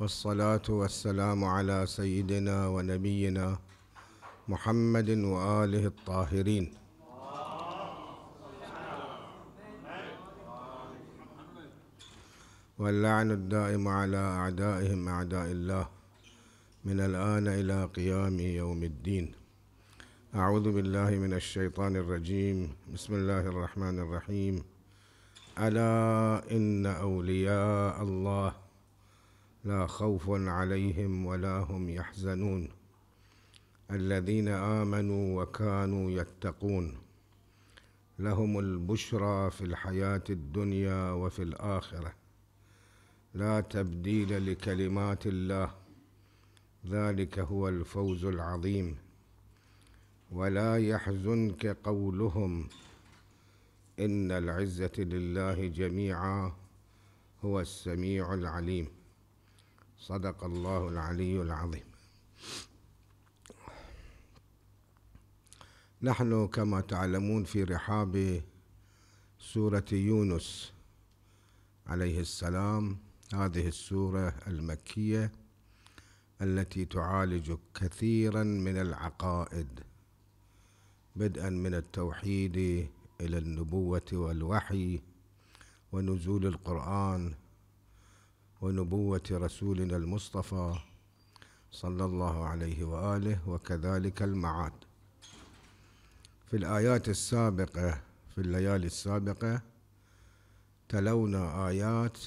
والصلاة والسلام على سيدنا ونبينا محمد وآله الطاهرين واللعن الدائم على أعدائهم أعداء الله من الآن إلى قيام يوم الدين أعوذ بالله من الشيطان الرجيم بسم الله الرحمن الرحيم ألا إن أولياء الله لا خوف عليهم ولا هم يحزنون الذين امنوا وكانوا يتقون لهم البشرى في الحياه الدنيا وفي الاخره لا تبديل لكلمات الله ذلك هو الفوز العظيم ولا يحزنك قولهم ان العزه لله جميعا هو السميع العليم صدق الله العلي العظيم نحن كما تعلمون في رحاب سورة يونس عليه السلام هذه السورة المكية التي تعالج كثيرا من العقائد بدءا من التوحيد إلى النبوة والوحي ونزول القرآن ونبوة رسولنا المصطفى صلى الله عليه وآله وكذلك المعاد في الآيات السابقة في الليالي السابقة تلونا آيات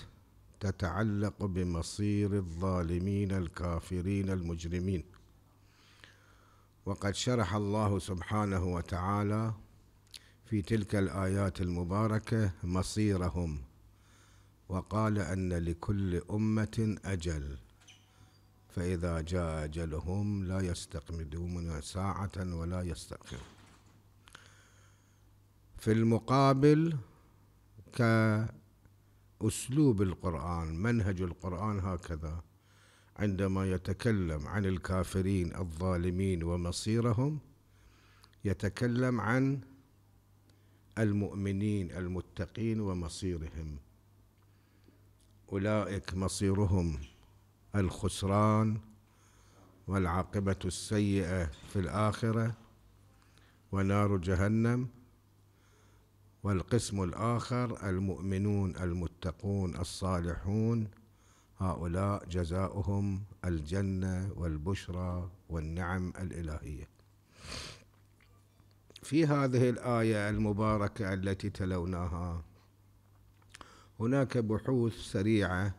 تتعلق بمصير الظالمين الكافرين المجرمين وقد شرح الله سبحانه وتعالى في تلك الآيات المباركة مصيرهم وقال أن لكل أمة أجل فإذا جاء أجلهم لا يستقمدون ساعة ولا يستغفرون في المقابل كأسلوب القرآن منهج القرآن هكذا عندما يتكلم عن الكافرين الظالمين ومصيرهم يتكلم عن المؤمنين المتقين ومصيرهم اولئك مصيرهم الخسران والعاقبه السيئه في الاخره ونار جهنم والقسم الاخر المؤمنون المتقون الصالحون هؤلاء جزاؤهم الجنه والبشرى والنعم الالهيه في هذه الايه المباركه التي تلوناها هناك بحوث سريعة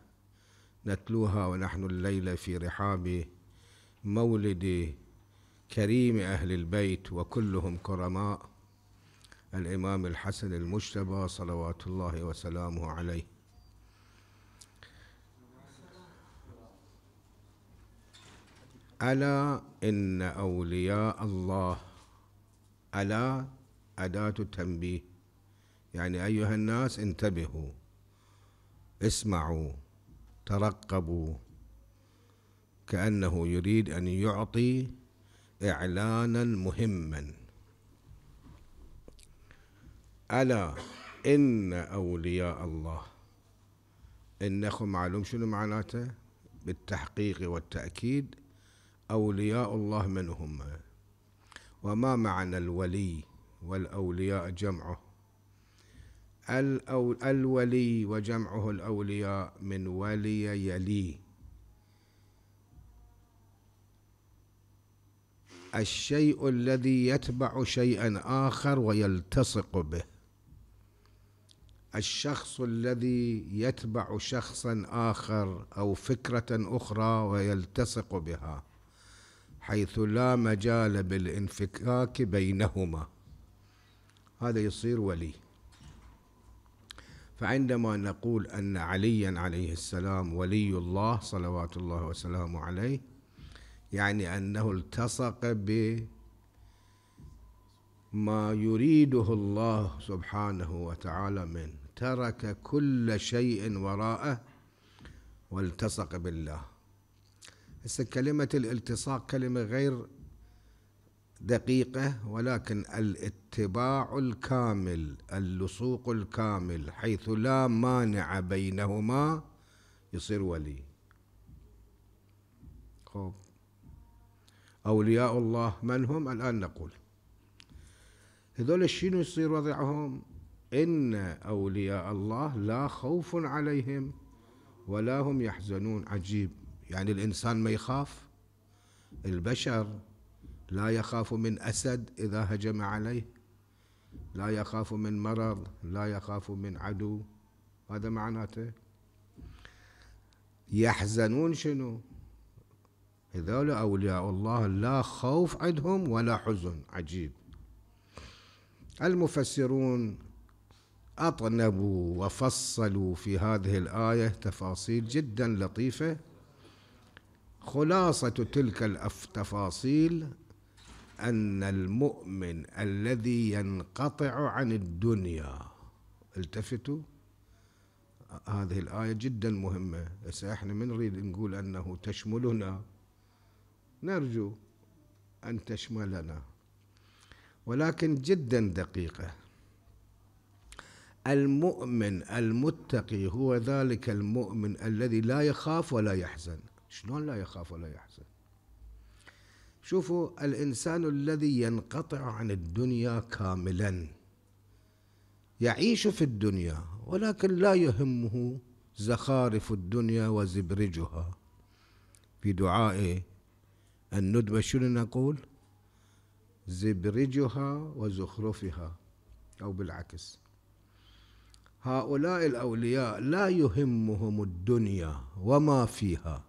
نتلوها ونحن الليلة في رحاب مولد كريم أهل البيت وكلهم كرماء الإمام الحسن المجتبى صلوات الله وسلامه عليه ألا إن أولياء الله ألا أداة تنبيه يعني أيها الناس انتبهوا اسمعوا ترقبوا كأنه يريد أن يعطي إعلانا مهما ألا إن أولياء الله إنكم معلوم شنو معناته بالتحقيق والتأكيد أولياء الله من هم وما معنى الولي والأولياء جمعه الولي وجمعه الأولياء من ولي يلي الشيء الذي يتبع شيئا آخر ويلتصق به الشخص الذي يتبع شخصا آخر أو فكرة أخرى ويلتصق بها حيث لا مجال بالانفكاك بينهما هذا يصير ولي فعندما نقول أن عليا عليه السلام ولي الله صلوات الله وسلامه عليه يعني أنه التصق بما يريده الله سبحانه وتعالى منه ترك كل شيء وراءه والتصق بالله هسه كلمة الالتصاق كلمة غير دقيقة ولكن الاتباع الكامل اللصوق الكامل حيث لا مانع بينهما يصير ولي خب أولياء الله من هم الآن نقول هذول شنو يصير وضعهم إن أولياء الله لا خوف عليهم ولا هم يحزنون عجيب يعني الإنسان ما يخاف البشر لا يخاف من أسد إذا هجم عليه لا يخاف من مرض لا يخاف من عدو هذا معناته يحزنون شنو هذول أولياء الله لا خوف عندهم ولا حزن عجيب المفسرون أطنبوا وفصلوا في هذه الآية تفاصيل جدا لطيفة خلاصة تلك التفاصيل أن المؤمن الذي ينقطع عن الدنيا التفتوا هذه الآية جدا مهمة هسه احنا من نريد نقول أنه تشملنا نرجو أن تشملنا ولكن جدا دقيقة المؤمن المتقي هو ذلك المؤمن الذي لا يخاف ولا يحزن شلون لا يخاف ولا يحزن شوفوا الانسان الذي ينقطع عن الدنيا كاملا يعيش في الدنيا ولكن لا يهمه زخارف الدنيا وزبرجها في دعاء الندبة شنو نقول زبرجها وزخرفها أو بالعكس هؤلاء الأولياء لا يهمهم الدنيا وما فيها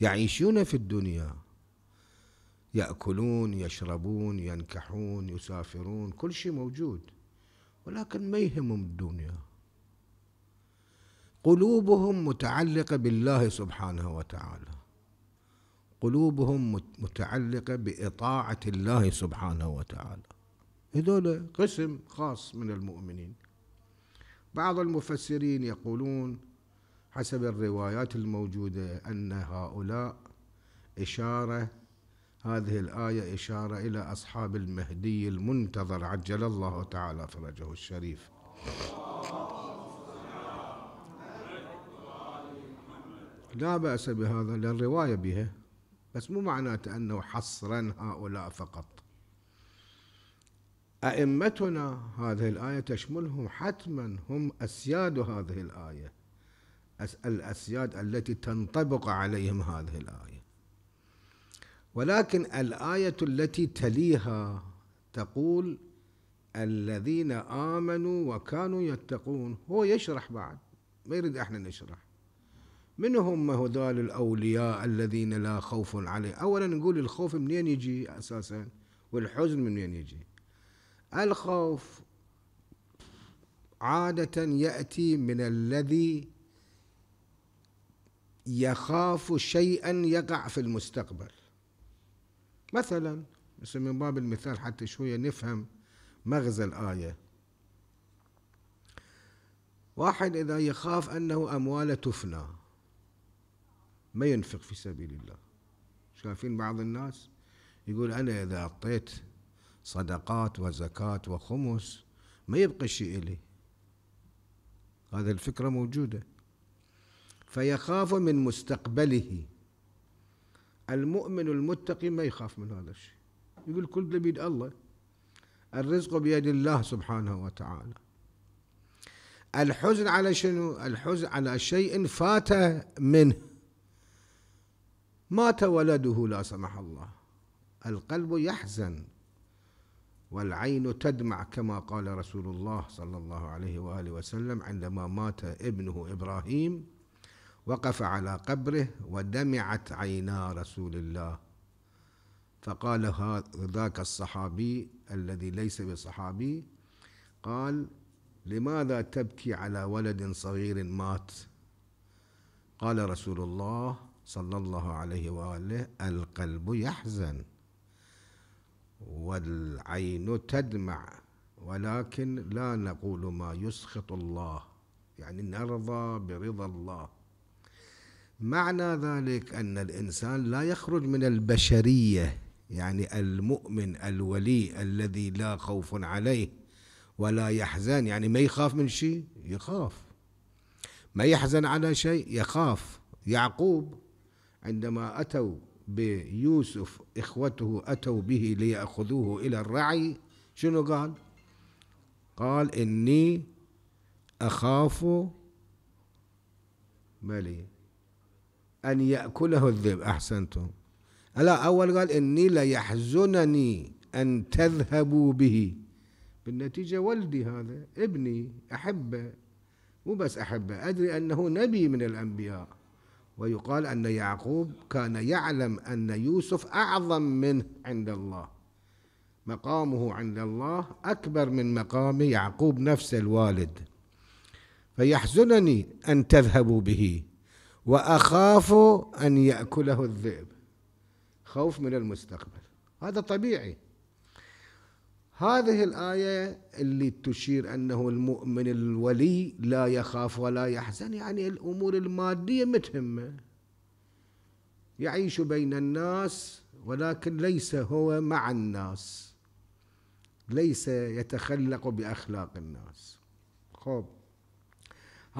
يعيشون في الدنيا يأكلون يشربون ينكحون يسافرون كل شيء موجود ولكن ما يهمهم الدنيا قلوبهم متعلقة بالله سبحانه وتعالى قلوبهم متعلقة بإطاعة الله سبحانه وتعالى هذول قسم خاص من المؤمنين بعض المفسرين يقولون حسب الروايات الموجودة أن هؤلاء إشارة هذه الآية إشارة إلى أصحاب المهدي المنتظر عجل الله تعالى فرجه الشريف لا بأس بهذا للرواية بها بس مو معناته أنه حصرا هؤلاء فقط أئمتنا هذه الآية تشملهم حتما هم أسياد هذه الآية الأسياد التي تنطبق عليهم هذه الآية ولكن الآية التي تليها تقول الذين آمنوا وكانوا يتقون هو يشرح بعد ما يريد احنا نشرح من هم هذول الأولياء الذين لا خوف عليهم أولا نقول الخوف منين يجي أساسا والحزن منين يجي الخوف عادة يأتي من الذي يخاف شيئا يقع في المستقبل مثلا بس من باب المثال حتى شوية نفهم مغزى الآية واحد إذا يخاف أنه أمواله تفنى ما ينفق في سبيل الله شايفين بعض الناس يقول أنا إذا أعطيت صدقات وزكاة وخمس ما يبقى شيء إلي هذا الفكرة موجودة فيخاف من مستقبله المؤمن المتقي ما يخاف من هذا الشيء يقول كل بيد الله الرزق بيد الله سبحانه وتعالى الحزن على شنو الحزن على شيء فات منه مات ولده لا سمح الله القلب يحزن والعين تدمع كما قال رسول الله صلى الله عليه وآله وسلم عندما مات ابنه إبراهيم وقف على قبره ودمعت عينا رسول الله فقال ذاك الصحابي الذي ليس بصحابي قال لماذا تبكي على ولد صغير مات قال رسول الله صلى الله عليه واله القلب يحزن والعين تدمع ولكن لا نقول ما يسخط الله يعني نرضى برضا الله معنى ذلك أن الإنسان لا يخرج من البشرية يعني المؤمن الولي الذي لا خوف عليه ولا يحزن يعني ما يخاف من شيء يخاف ما يحزن على شيء يخاف يعقوب عندما أتوا بيوسف إخوته أتوا به ليأخذوه إلى الرعي شنو قال قال إني أخاف ملي أن يأكله الذئب أحسنتم لا أول قال إني ليحزنني أن تذهبوا به بالنتيجة ولدي هذا ابني أحبه مو بس أحبه أدري أنه نبي من الأنبياء ويقال أن يعقوب كان يعلم أن يوسف أعظم منه عند الله مقامه عند الله أكبر من مقام يعقوب نفس الوالد فيحزنني أن تذهبوا به وأخاف أن يأكله الذئب خوف من المستقبل هذا طبيعي هذه الآية اللي تشير أنه المؤمن الولي لا يخاف ولا يحزن يعني الأمور المادية متهمة يعيش بين الناس ولكن ليس هو مع الناس ليس يتخلق بأخلاق الناس خب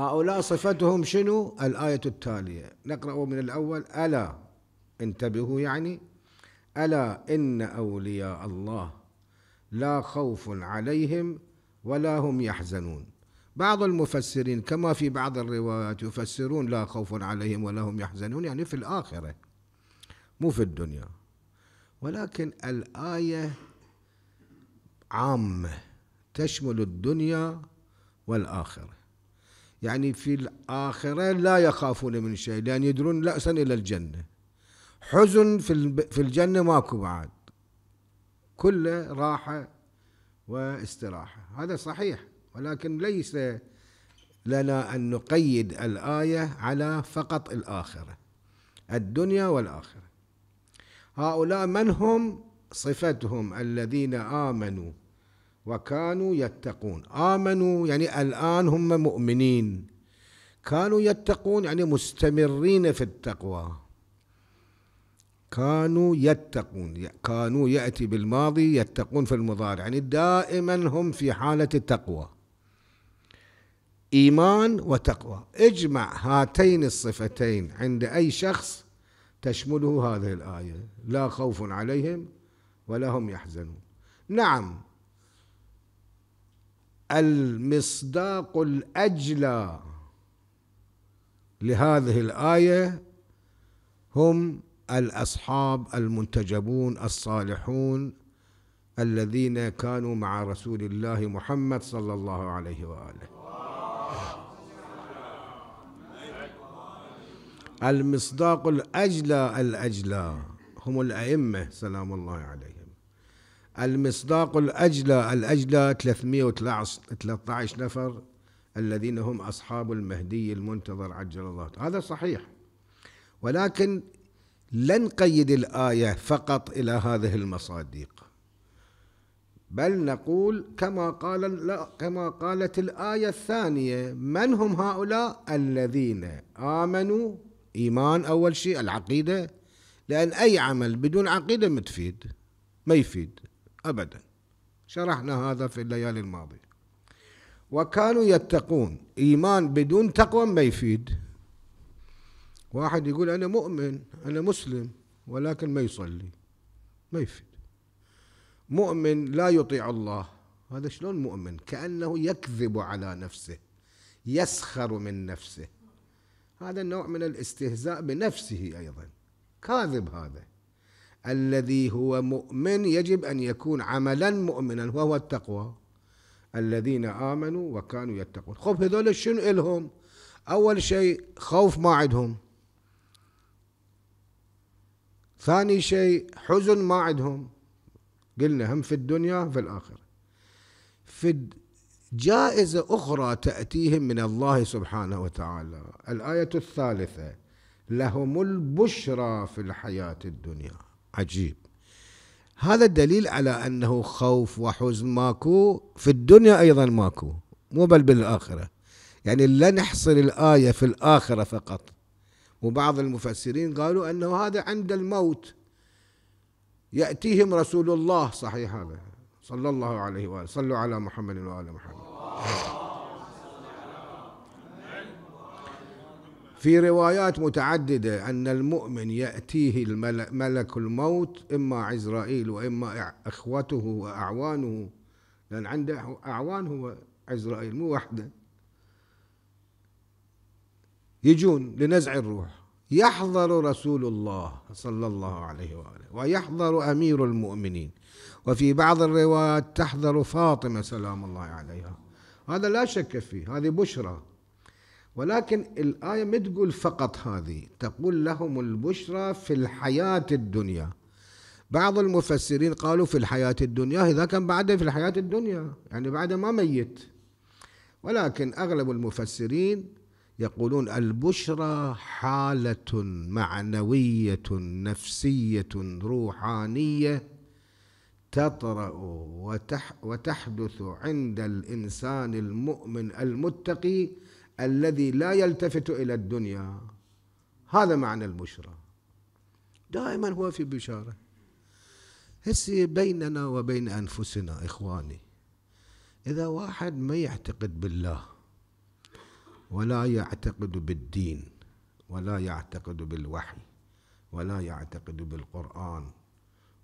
هؤلاء صفتهم شنو الآية التالية نقرأ من الأول ألا انتبهوا يعني ألا إن أولياء الله لا خوف عليهم ولا هم يحزنون بعض المفسرين كما في بعض الروايات يفسرون لا خوف عليهم ولا هم يحزنون يعني في الآخرة مو في الدنيا ولكن الآية عامة تشمل الدنيا والآخرة يعني في الآخرة لا يخافون من شيء لأن يدرون لأسا إلى الجنة حزن في في الجنة ماكو بعد كله راحة واستراحة هذا صحيح ولكن ليس لنا أن نقيد الآية على فقط الآخرة الدنيا والآخرة هؤلاء من هم صفتهم الذين آمنوا وكانوا يتقون آمنوا يعني الآن هم مؤمنين كانوا يتقون يعني مستمرين في التقوى كانوا يتقون كانوا يأتي بالماضي يتقون في المضارع يعني دائما هم في حالة التقوى إيمان وتقوى اجمع هاتين الصفتين عند أي شخص تشمله هذه الآية لا خوف عليهم ولا هم يحزنون نعم المصداق الاجلى لهذه الايه هم الاصحاب المنتجبون الصالحون الذين كانوا مع رسول الله محمد صلى الله عليه واله المصداق الاجلى الاجلى هم الائمه سلام الله عليهم المصداق الأجلى الأجلى 313 نفر الذين هم أصحاب المهدي المنتظر عجل الله هذا صحيح ولكن لن نقيد الآية فقط إلى هذه المصادق بل نقول كما قال لا كما قالت الآية الثانية من هم هؤلاء الذين آمنوا إيمان أول شيء العقيدة لأن أي عمل بدون عقيدة ما تفيد ما يفيد أبدا شرحنا هذا في الليالي الماضية وكانوا يتقون إيمان بدون تقوى ما يفيد واحد يقول أنا مؤمن أنا مسلم ولكن ما يصلي ما يفيد مؤمن لا يطيع الله هذا شلون مؤمن كأنه يكذب على نفسه يسخر من نفسه هذا النوع من الاستهزاء بنفسه أيضا كاذب هذا الذي هو مؤمن يجب أن يكون عملا مؤمنا وهو التقوى الذين آمنوا وكانوا يتقون خب هذول شنو إلهم أول شيء خوف ما عندهم ثاني شيء حزن ما عندهم قلنا هم في الدنيا في الآخرة في جائزة أخرى تأتيهم من الله سبحانه وتعالى الآية الثالثة لهم البشرى في الحياة الدنيا عجيب هذا الدليل على أنه خوف وحزن ماكو في الدنيا أيضا ماكو مو بل بالآخرة يعني لا نحصل الآية في الآخرة فقط وبعض المفسرين قالوا أنه هذا عند الموت يأتيهم رسول الله صحيح هذا صلى الله عليه وآله صلوا على محمد وآل محمد في روايات متعددة أن المؤمن يأتيه ملك الموت إما عزرائيل وإما أخوته وأعوانه لأن عنده أعوان هو عزرائيل مو وحده يجون لنزع الروح يحضر رسول الله صلى الله عليه وآله ويحضر أمير المؤمنين وفي بعض الروايات تحضر فاطمة سلام الله عليها هذا لا شك فيه هذه بشرى ولكن الآية ما تقول فقط هذه تقول لهم البشرى في الحياة الدنيا بعض المفسرين قالوا في الحياة الدنيا إذا كان بعده في الحياة الدنيا يعني بعده ما ميت ولكن أغلب المفسرين يقولون البشرى حالة معنوية نفسية روحانية تطرأ وتح وتحدث عند الإنسان المؤمن المتقي الذي لا يلتفت إلى الدنيا هذا معنى البشرى دائما هو في بشارة هسي بيننا وبين أنفسنا إخواني إذا واحد ما يعتقد بالله ولا يعتقد بالدين ولا يعتقد بالوحي ولا يعتقد بالقرآن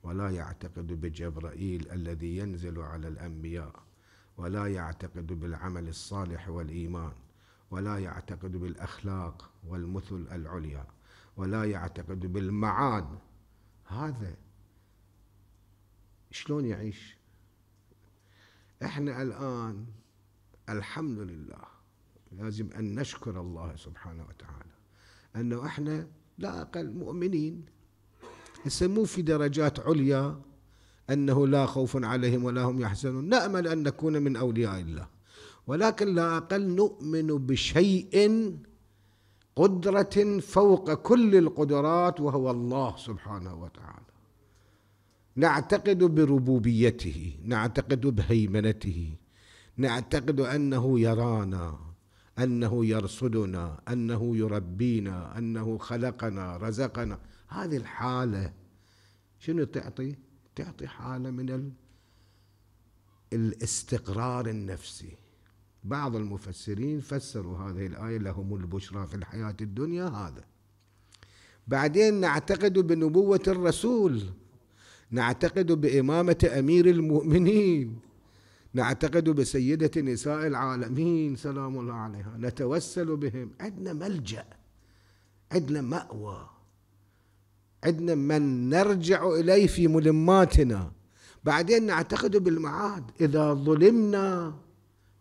ولا يعتقد بجبرائيل الذي ينزل على الأنبياء ولا يعتقد بالعمل الصالح والإيمان ولا يعتقد بالاخلاق والمثل العليا ولا يعتقد بالمعاد هذا شلون يعيش احنا الان الحمد لله لازم ان نشكر الله سبحانه وتعالى انه احنا لا اقل مؤمنين هسه مو في درجات عليا انه لا خوف عليهم ولا هم يحزنون نامل ان نكون من اولياء الله ولكن لا أقل نؤمن بشيء قدرة فوق كل القدرات وهو الله سبحانه وتعالى نعتقد بربوبيته نعتقد بهيمنته نعتقد أنه يرانا أنه يرصدنا أنه يربينا أنه خلقنا رزقنا هذه الحالة شنو تعطي؟ تعطي حالة من الاستقرار النفسي بعض المفسرين فسروا هذه الآية لهم البشرى في الحياة الدنيا هذا بعدين نعتقد بنبوة الرسول نعتقد بإمامة أمير المؤمنين نعتقد بسيدة نساء العالمين سلام الله عليها نتوسل بهم عندنا ملجأ عندنا مأوى عندنا من نرجع إليه في ملماتنا بعدين نعتقد بالمعاد إذا ظلمنا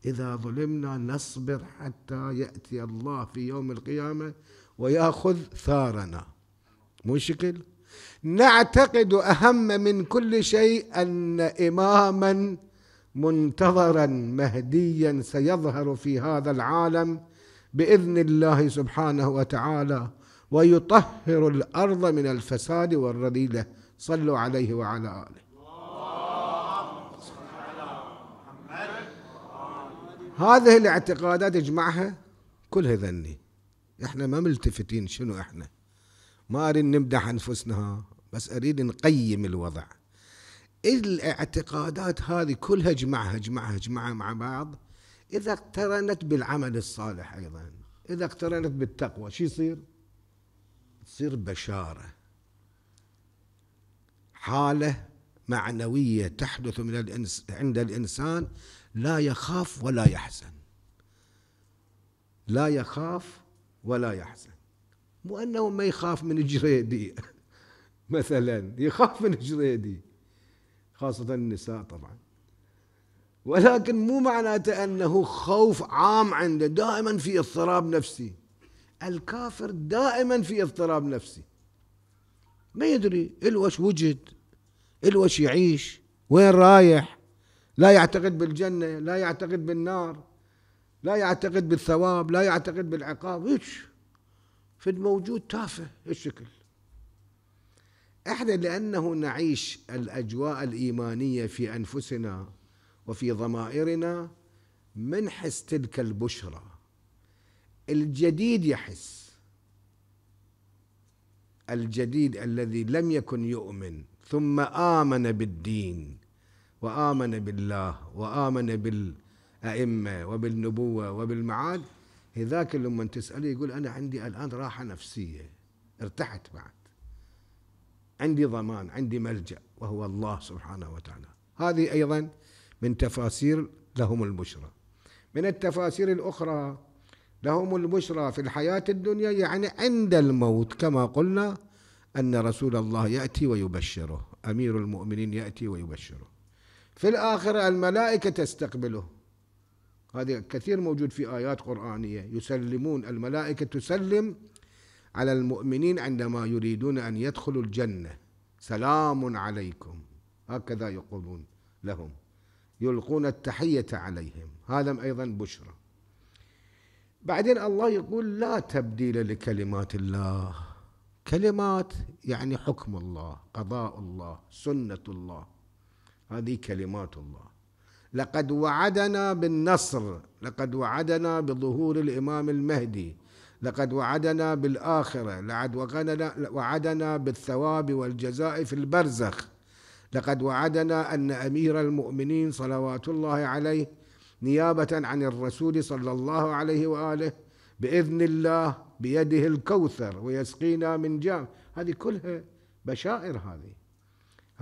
إذا ظلمنا نصبر حتى يأتي الله في يوم القيامة ويأخذ ثارنا مو شكل نعتقد أهم من كل شيء أن إماما منتظرا مهديا سيظهر في هذا العالم باذن الله سبحانه وتعالى ويطهر الارض من الفساد والرذيله صلوا عليه وعلى اله هذه الاعتقادات اجمعها كلها ذني احنا ما ملتفتين شنو احنا ما اريد نمدح انفسنا بس اريد نقيم الوضع الاعتقادات هذه كلها اجمعها اجمعها اجمعها مع بعض اذا اقترنت بالعمل الصالح ايضا اذا اقترنت بالتقوى شو يصير تصير بشاره حاله معنويه تحدث من الإنس عند الانسان لا يخاف ولا يحزن لا يخاف ولا يحزن مو انه ما يخاف من الجريدي مثلا يخاف من الجريدي خاصة النساء طبعا ولكن مو معناته انه خوف عام عنده دائما في اضطراب نفسي الكافر دائما في اضطراب نفسي ما يدري الوش وجد الوش يعيش وين رايح لا يعتقد بالجنة لا يعتقد بالنار لا يعتقد بالثواب لا يعتقد بالعقاب هيك في الموجود تافه الشكل احنا لانه نعيش الاجواء الايمانيه في انفسنا وفي ضمائرنا منحس تلك البشرى الجديد يحس الجديد الذي لم يكن يؤمن ثم امن بالدين وآمن بالله وآمن بالأئمة وبالنبوة وبالمعاد هذاك لما تسأله يقول أنا عندي الآن راحة نفسية ارتحت بعد عندي ضمان عندي ملجأ وهو الله سبحانه وتعالى هذه أيضا من تفاسير لهم البشرى من التفاسير الأخرى لهم البشرى في الحياة الدنيا يعني عند الموت كما قلنا أن رسول الله يأتي ويبشره أمير المؤمنين يأتي ويبشره في الآخرة الملائكة تستقبله هذا كثير موجود في آيات قرآنية يسلمون الملائكة تسلم على المؤمنين عندما يريدون أن يدخلوا الجنة سلام عليكم هكذا يقولون لهم يلقون التحية عليهم هذا أيضا بشرى بعدين الله يقول لا تبديل لكلمات الله كلمات يعني حكم الله قضاء الله سنة الله هذه كلمات الله لقد وعدنا بالنصر لقد وعدنا بظهور الإمام المهدي لقد وعدنا بالآخرة لقد وعدنا بالثواب والجزاء في البرزخ لقد وعدنا أن أمير المؤمنين صلوات الله عليه نيابة عن الرسول صلى الله عليه وآله بإذن الله بيده الكوثر ويسقينا من جام هذه كلها بشائر هذه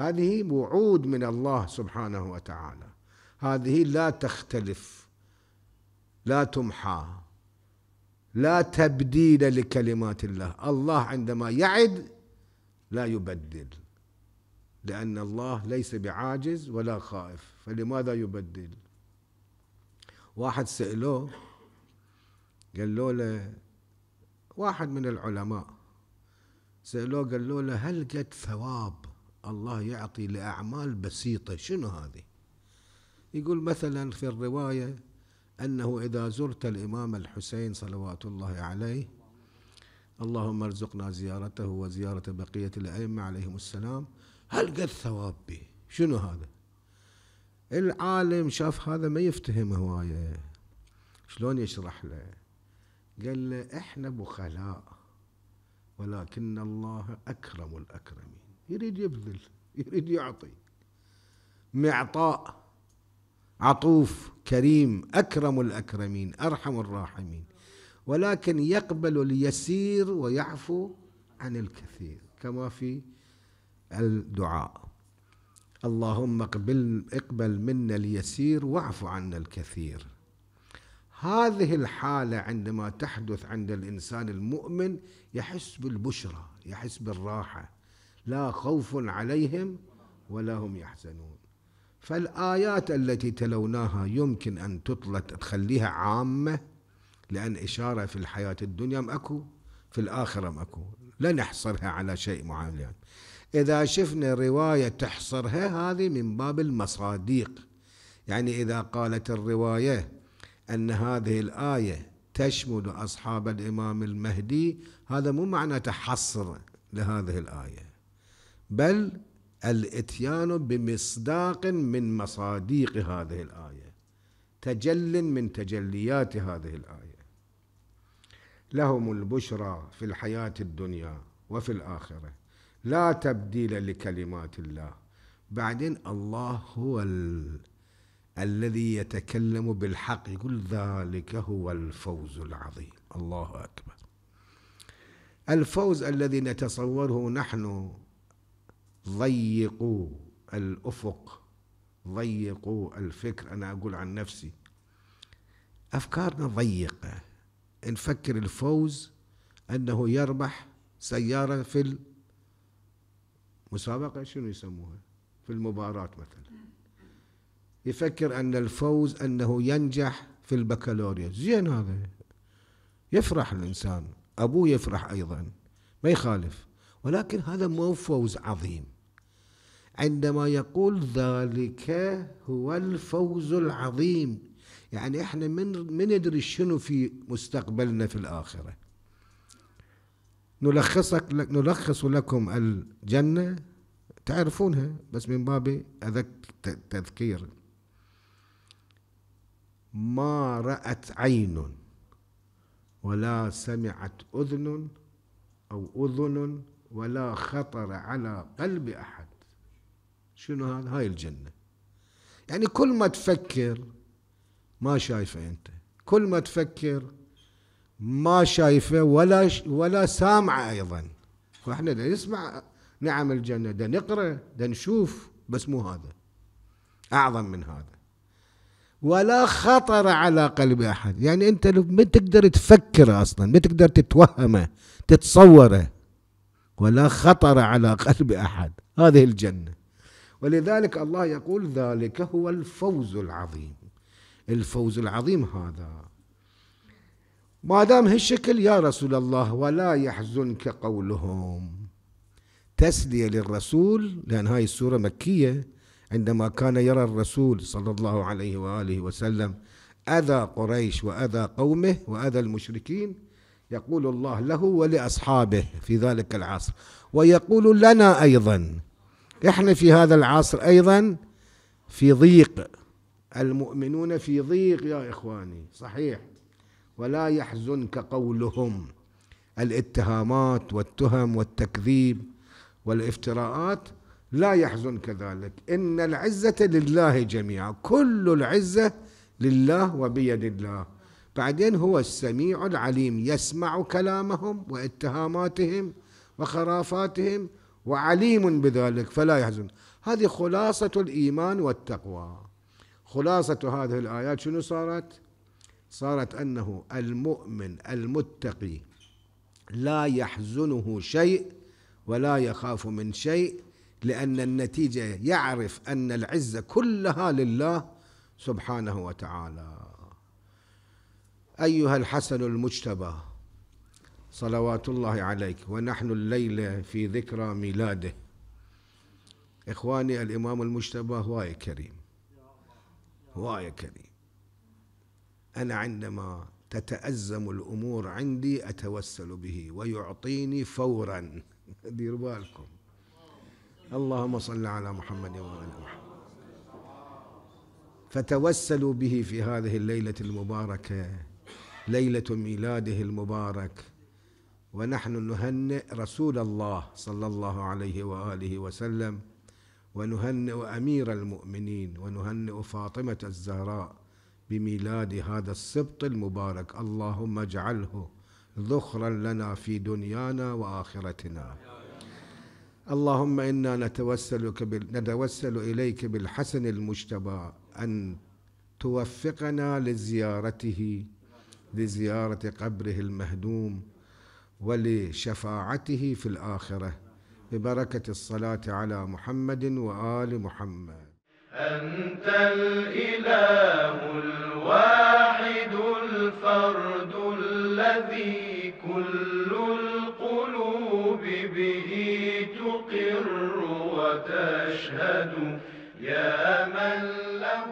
هذه وعود من الله سبحانه وتعالى هذه لا تختلف لا تمحى لا تبديل لكلمات الله الله عندما يعد لا يبدل لأن الله ليس بعاجز ولا خائف فلماذا يبدل واحد سألوه قال له, له واحد من العلماء سألوه قال له, له هل قد ثواب الله يعطي لأعمال بسيطة شنو هذه يقول مثلا في الرواية أنه إذا زرت الإمام الحسين صلوات الله عليه اللهم ارزقنا زيارته وزيارة بقية الأئمة عليهم السلام هل قد ثواب به شنو هذا العالم شاف هذا ما يفتهم هواية شلون يشرح له قال له احنا بخلاء ولكن الله أكرم الأكرمين يريد يبذل يريد يعطي معطاء عطوف كريم أكرم الأكرمين أرحم الراحمين ولكن يقبل اليسير ويعفو عن الكثير كما في الدعاء اللهم اقبل اقبل منا اليسير واعف عنا الكثير هذه الحالة عندما تحدث عند الإنسان المؤمن يحس بالبشرى يحس بالراحة لا خوف عليهم ولا هم يحزنون فالآيات التي تلوناها يمكن أن تطلق تخليها عامة لأن إشارة في الحياة الدنيا مأكو في الآخرة مأكو لا نحصرها على شيء معين إذا شفنا رواية تحصرها هذه من باب المصاديق يعني إذا قالت الرواية أن هذه الآية تشمل أصحاب الإمام المهدي هذا مو معنى تحصر لهذه الآية بل الاتيان بمصداق من مصاديق هذه الايه تجل من تجليات هذه الايه لهم البشرى في الحياه الدنيا وفي الاخره لا تبديل لكلمات الله بعدين الله هو ال... الذي يتكلم بالحق يقول ذلك هو الفوز العظيم الله اكبر الفوز الذي نتصوره نحن ضيقوا الأفق ضيقوا الفكر أنا أقول عن نفسي أفكارنا ضيقة نفكر الفوز أنه يربح سيارة في المسابقة شنو يسموها في المباراة مثلا يفكر أن الفوز أنه ينجح في البكالوريا زين هذا يفرح الإنسان أبوه يفرح أيضا ما يخالف ولكن هذا مو فوز عظيم عندما يقول ذلك هو الفوز العظيم يعني احنا من من ندري شنو في مستقبلنا في الاخره نلخصك نلخص لكم الجنه تعرفونها بس من باب تذكير ما رأت عين ولا سمعت أذن أو أذن ولا خطر على قلب أحد شنو هذا هاي الجنة يعني كل ما تفكر ما شايفه أنت كل ما تفكر ما شايفه ولا ولا سامعه أيضا فإحنا دا نسمع نعم الجنة دا نقرأ دا نشوف بس مو هذا أعظم من هذا ولا خطر على قلب احد يعني انت ما تقدر تفكر اصلا ما تقدر تتوهمه تتصوره ولا خطر على قلب احد هذه الجنه ولذلك الله يقول ذلك هو الفوز العظيم الفوز العظيم هذا ما دام هالشكل يا رسول الله ولا يحزنك قولهم تسليه للرسول لان هاي السوره مكيه عندما كان يرى الرسول صلى الله عليه واله وسلم اذى قريش واذى قومه واذى المشركين يقول الله له ولاصحابه في ذلك العصر ويقول لنا ايضا احنا في هذا العصر ايضا في ضيق المؤمنون في ضيق يا اخواني صحيح ولا يحزنك قولهم الاتهامات والتهم والتكذيب والافتراءات لا يحزنك ذلك ان العزه لله جميعا كل العزه لله وبيد الله بعدين هو السميع العليم يسمع كلامهم واتهاماتهم وخرافاتهم وعليم بذلك فلا يحزن هذه خلاصة الإيمان والتقوى خلاصة هذه الآيات شنو صارت صارت أنه المؤمن المتقي لا يحزنه شيء ولا يخاف من شيء لأن النتيجة يعرف أن العزة كلها لله سبحانه وتعالى أيها الحسن المجتبى صلوات الله عليك ونحن الليلة في ذكرى ميلاده إخواني الإمام المجتبى هواية كريم هواية كريم أنا عندما تتأزم الأمور عندي أتوسل به ويعطيني فورا دير بالكم اللهم صل على محمد وآل محمد فتوسلوا به في هذه الليلة المباركة ليلة ميلاده المبارك ونحن نهنئ رسول الله صلى الله عليه وآله وسلم ونهنئ أمير المؤمنين ونهنئ فاطمة الزهراء بميلاد هذا السبط المبارك اللهم اجعله ذخرا لنا في دنيانا وآخرتنا اللهم إنا نتوسلك بال... نتوسل إليك بالحسن المجتبى أن توفقنا لزيارته لزيارة قبره المهدوم ولشفاعته في الآخرة ببركة الصلاة على محمد وآل محمد أنت الإله الواحد الفرد الذي كل القلوب به تقر وتشهد يا من له